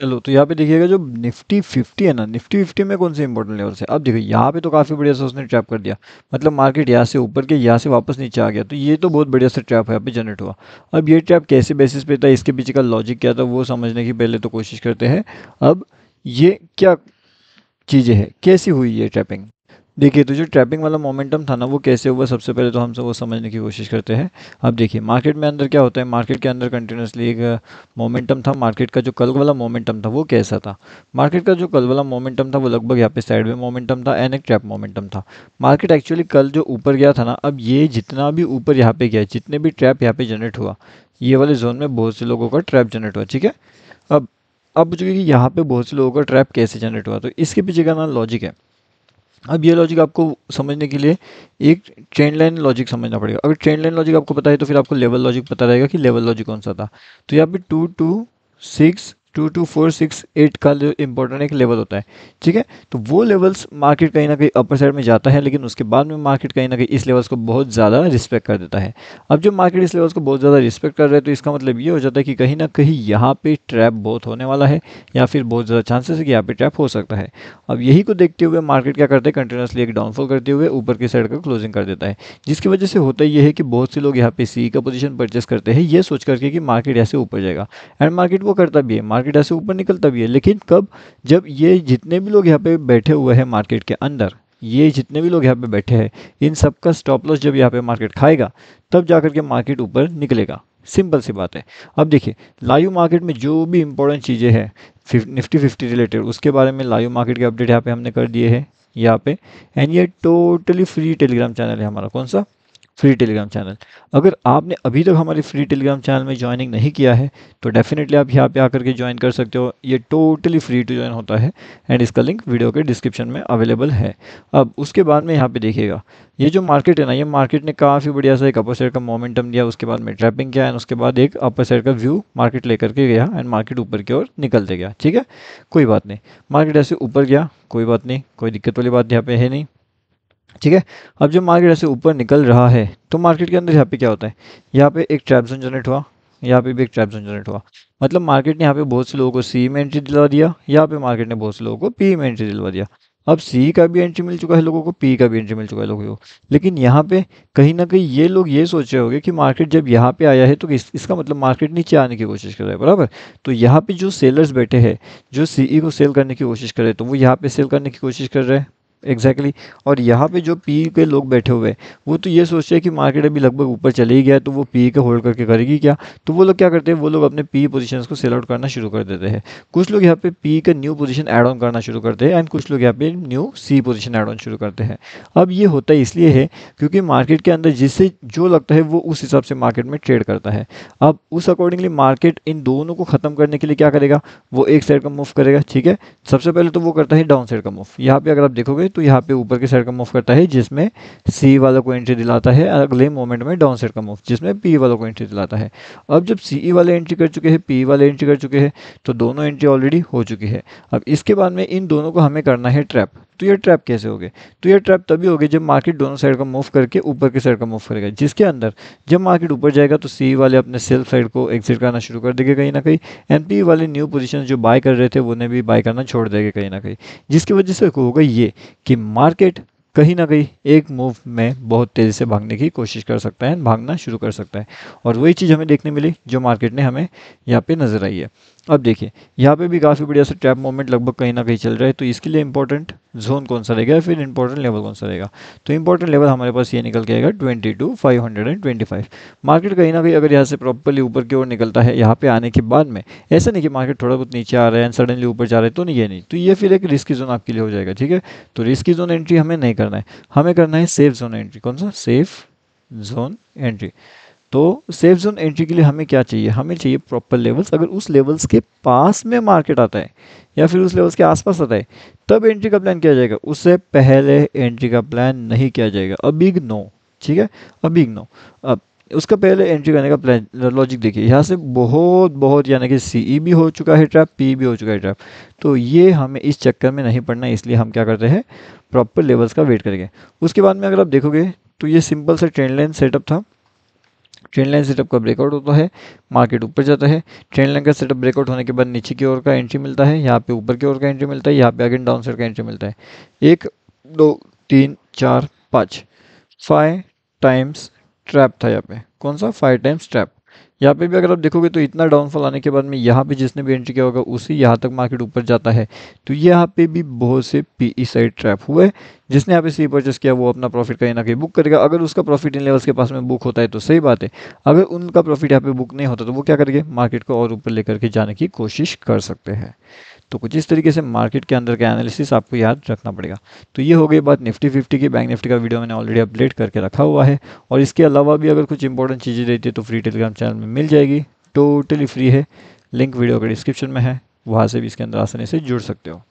चलो तो यहाँ पे देखिएगा जो निफ्टी फिफ्टी है ना निफ्टी फिफ्टी में कौन से इंपॉर्टेंट लेवल है अब देखिए यहाँ पे तो काफ़ी बढ़िया से उसने ट्रैप कर दिया मतलब मार्केट यहाँ से ऊपर के यहाँ से वापस नीचे आ गया तो ये तो बहुत बढ़िया से ट्रैप है यहाँ पे जनरेट हुआ अब ये ट्रैप कैसे बेसिस पे था इसके पीछे का लॉजिक क्या था वो समझने की पहले तो कोशिश करते हैं अब ये क्या चीज़ें हैं कैसी हुई ये ट्रैपिंग देखिए तो जो ट्रैपिंग वाला मोमेंटम था ना वो कैसे हुआ सबसे पहले तो हम सब वो समझने की कोशिश करते हैं अब देखिए मार्केट में अंदर क्या होता है मार्केट के अंदर कंटिन्यूसली एक मोमेंटम था मार्केट का जो कल वाला मोमेंटम था वो कैसा था मार्केट का जो कल वाला मोमेंटम था वो लगभग यहाँ पे साइड में मोमेंटम था एन एक ट्रैप मोमेंटम था मार्केट एक्चुअली कल जो ऊपर गया था ना अब ये जितना भी ऊपर यहाँ पे गया जितने भी ट्रैप यहाँ पे जनरेट हुआ ये वाले जोन में बहुत से लोगों का ट्रैप जनरेट हुआ ठीक है अब अब कि यहाँ पे बहुत से लोगों का ट्रैप कैसे जनरेट हुआ तो इसके पीछे का ना लॉजिक है अब ये लॉजिक आपको समझने के लिए एक ट्रेंड लाइन लॉजिक समझना पड़ेगा अगर ट्रेंड लाइन लॉजिक आपको पता है तो फिर आपको लेवल लॉजिक पता रहेगा कि लेवल लॉजिक कौन सा था तो यहाँ पे two two six two two four six eight का जो इम्पोर्टेंट एक लेवल होता है ठीक है तो वो लेवल्स मार्केट कहीं ना कहीं अपर साइड में जाता है लेकिन उसके बाद में मार्केट कहीं ना कहीं इस लेवल्स को बहुत ज़्यादा रिस्पेक्ट कर देता है अब जो मार्केट इस लेवल्स को बहुत ज़्यादा रिस्पेक्ट कर रहा है तो इसका मतलब ये हो जाता है कि कहीं ना कहीं यहाँ पर ट्रैप बहुत होने वाला है या फिर बहुत ज़्यादा चांसेस है कि यहाँ पर ट्रैप हो सकता है अब यही को देखते हुए मार्केट क्या करते हैं कंटिन्यूसली एक डाउनफॉल करते हुए ऊपर की साइड का क्लोजिंग कर देता है जिसकी वजह से होता यह है कि बहुत से लोग यहाँ पे सी का पोजीशन परचेस करते हैं ये सोच करके कि मार्केट ऐसे ऊपर जाएगा एंड मार्केट वो करता भी है मार्केट ऐसे ऊपर निकलता भी है लेकिन कब जब ये जितने भी लोग यहाँ पे बैठे हुए हैं मार्केट के अंदर ये जितने भी लोग यहाँ पे बैठे हैं इन सब का स्टॉप लॉस जब यहाँ पे मार्केट खाएगा तब जा के मार्केट ऊपर निकलेगा सिंपल सी बात है अब देखिए लाइव मार्केट में जो भी इंपॉर्टेंट चीज़ें हैं निफ्टी फिफ्टी रिलेटेड उसके बारे में लाइव मार्केट के अपडेट यहाँ पे हमने कर दिए हैं यहाँ पे एंड ये टोटली फ्री टेलीग्राम चैनल है हमारा कौन सा फ्री टेलीग्राम चैनल अगर आपने अभी तक हमारे फ्री टेलीग्राम चैनल में ज्वाइनिंग नहीं किया है तो डेफिनेटली आप यहाँ पे आकर के ज्वाइन कर सकते हो ये टोटली फ्री टू ज्वाइन होता है एंड इसका लिंक वीडियो के डिस्क्रिप्शन में अवेलेबल है अब उसके बाद में यहाँ पे देखिएगा ये जो मार्केट है ना ये मार्केट ने काफ़ी बढ़िया सा एक अपर साइड का मोमेंटम दिया उसके बाद में ट्रैपिंग किया एंड उसके बाद एक अपर साइड का व्यू मार्केट लेकर के गया एंड मार्केट ऊपर की ओर निकलते गया ठीक है कोई बात नहीं मार्केट ऐसे ऊपर गया कोई बात नहीं कोई दिक्कत वाली बात यहाँ पे है नहीं ठीक है अब जब मार्केट ऐसे ऊपर निकल रहा है तो मार्केट के अंदर यहाँ पे क्या होता है यहाँ पे एक ट्रैप जोन जनरेट हुआ यहाँ पे भी एक ट्रैप जोन जनरेट हुआ मतलब मार्केट ने यहाँ पे बहुत से लोगों को सी में एंट्री दिलवा दिया यहाँ पे मार्केट ने बहुत से लोगों को पी में एंट्री दिलवा दिया अब सी का भी एंट्री मिल चुका है लोगों को पी का भी एंट्री मिल चुका है लोगों को लेकिन यहाँ पे कहीं ना कहीं ये लोग ये सोच रहे होंगे कि मार्केट जब यहाँ पे आया है तो इस, इसका मतलब मार्केट नीचे आने की कोशिश कर रहा है बराबर तो यहाँ पे जो सेलर्स बैठे हैं जो सीई e को सेल करने की कोशिश कर रहे हैं तो वो यहाँ पे सेल करने की कोशिश कर रहे हैं एग्जैक्टली exactly. और यहाँ पे जो पी के लोग बैठे हुए हैं वो तो ये सोचते हैं कि मार्केट अभी लगभग ऊपर चले ही गया तो वो पी के होल्ड करके करेगी क्या तो वो लोग क्या करते हैं वो लोग अपने पी पोजीशंस को सेल आउट करना शुरू कर देते हैं कुछ लोग यहाँ पे पी का न्यू पोजीशन ऐड ऑन करना शुरू करते हैं एंड कुछ लोग यहाँ पे new C position add on शुरू करते हैं अब ये होता है इसलिए है क्योंकि मार्केट के अंदर जिससे जो लगता है वो उस हिसाब से मार्केट में ट्रेड करता है अब उस अकॉर्डिंगली मार्केट इन दोनों को ख़त्म करने के लिए क्या करेगा वो एक साइड का मूव करेगा ठीक है सबसे पहले तो वो करता है डाउन साइड का मूव यहाँ पर अगर आप देखोगे तो यहाँ पे ऊपर के साइड का मूव करता है जिसमें सी वाला को एंट्री दिलाता है अगले मोमेंट में डाउन साइड का मूव जिसमें पी वाला को एंट्री दिलाता है अब जब सी ई वाले एंट्री कर चुके हैं पी वाले एंट्री कर चुके हैं तो दोनों एंट्री ऑलरेडी हो चुकी है अब इसके बाद में इन दोनों को हमें करना है ट्रैप तो ये ट्रैप कैसे हो गए तो ये ट्रैप तभी हो जब मार्केट दोनों साइड का मूव करके ऊपर की साइड का मूव करेगा जिसके अंदर जब मार्केट ऊपर जाएगा तो सी वाले अपने सेल साइड को एग्जिट करना शुरू कर देंगे कहीं ना कहीं एन पी वाले न्यू पोजिशन जो बाय कर रहे थे उन्हें भी बाय करना छोड़ देंगे कहीं ना कहीं जिसकी वजह से होगा ये कि मार्केट कहीं ना कहीं एक मूव में बहुत तेज़ी से भागने की कोशिश कर सकता है भागना शुरू कर सकता है और वही चीज़ हमें देखने मिली जो मार्केट ने हमें यहाँ पे नज़र आई है अब देखिए यहाँ पे भी काफ़ी बढ़िया से टैप मोमेंट लगभग कहीं ना कहीं चल रहा है तो इसके लिए इंपॉर्टेंट जोन कौन सा रहेगा फिर इंपॉर्टेंट लेवल कौन सा रहेगा तो इंपॉर्टेंट लेवल हमारे पास ये निकल के आएगा twenty two five hundred and twenty five market कहीं ना कहीं अगर यहाँ से प्रॉपरली ऊपर की ओर निकलता है यहाँ पे आने के बाद में ऐसा नहीं कि मार्केट थोड़ा बहुत नीचे आ रहा है एंड सडनली ऊपर जा रहा है तो नहीं ये नहीं तो ये फिर एक रिस्की जोन आपके लिए हो जाएगा ठीक है तो रिस्की जोन एंट्री हमें नहीं करना है हमें करना है सेफ जोन एंट्री कौन सा सेफ जोन एंट्री तो सेफ जोन एंट्री के लिए हमें क्या चाहिए हमें चाहिए प्रॉपर लेवल्स अगर उस लेवल्स के पास में मार्केट आता है या फिर उस लेवल्स के आसपास आता है तब एंट्री का प्लान किया जाएगा उससे पहले एंट्री का प्लान नहीं किया जाएगा अबिग नो ठीक है अबिग नो अब उसका पहले एंट्री करने का प्लान लॉजिक देखिए यहाँ से बहुत बहुत यानी कि सी e भी हो चुका है ट्रैप पी भी हो चुका है ट्रैप तो ये हमें इस चक्कर में नहीं पड़ना इसलिए हम क्या करते हैं प्रॉपर लेवल्स का वेट करेंगे उसके बाद में अगर आप देखोगे तो ये सिंपल सा ट्रेंड लाइन सेटअप था ट्रेंड लाइन सेटअप का ब्रेकआउट होता है मार्केट ऊपर जाता है ट्रेंड लाइन का सेटअप ब्रेकआउट होने के बाद नीचे की ओर का एंट्री मिलता है यहाँ पे ऊपर की ओर का एंट्री मिलता है यहाँ पे अगेन डाउन साइड का एंट्री मिलता है एक दो तीन चार पाँच फाइव टाइम्स ट्रैप था यहाँ पे कौन सा फाइव टाइम्स ट्रैप यहाँ पे भी अगर आप देखोगे तो इतना डाउनफॉल आने के बाद में यहाँ पे जिसने भी एंट्री किया होगा उसी यहाँ तक मार्केट ऊपर जाता है तो यहाँ पे भी बहुत से पीई साइड ट्रैप हुए जिसने यहाँ पे सी परचेस e किया वो अपना प्रॉफिट कहीं ना कहीं बुक करेगा अगर उसका प्रॉफिट इन लेवल्स के पास में बुक होता है तो सही बात है अगर उनका प्रॉफिट यहाँ पे बुक नहीं होता तो वो क्या करेंगे मार्केट को और ऊपर लेकर के जाने की कोशिश कर सकते हैं तो कुछ इस तरीके से मार्केट के अंदर का एनालिसिस आपको याद रखना पड़ेगा तो ये हो गई बात निफ्टी फिफ्टी की बैंक निफ्टी का वीडियो मैंने ऑलरेडी अपडेट करके रखा हुआ है और इसके अलावा भी अगर कुछ इंपॉर्टेंट चीज़ें रहती है तो फ्री टेलीग्राम चैनल में मिल जाएगी टोटली फ्री है लिंक वीडियो के डिस्क्रिप्शन में है वहाँ से भी इसके अंदर आसानी से जुड़ सकते हो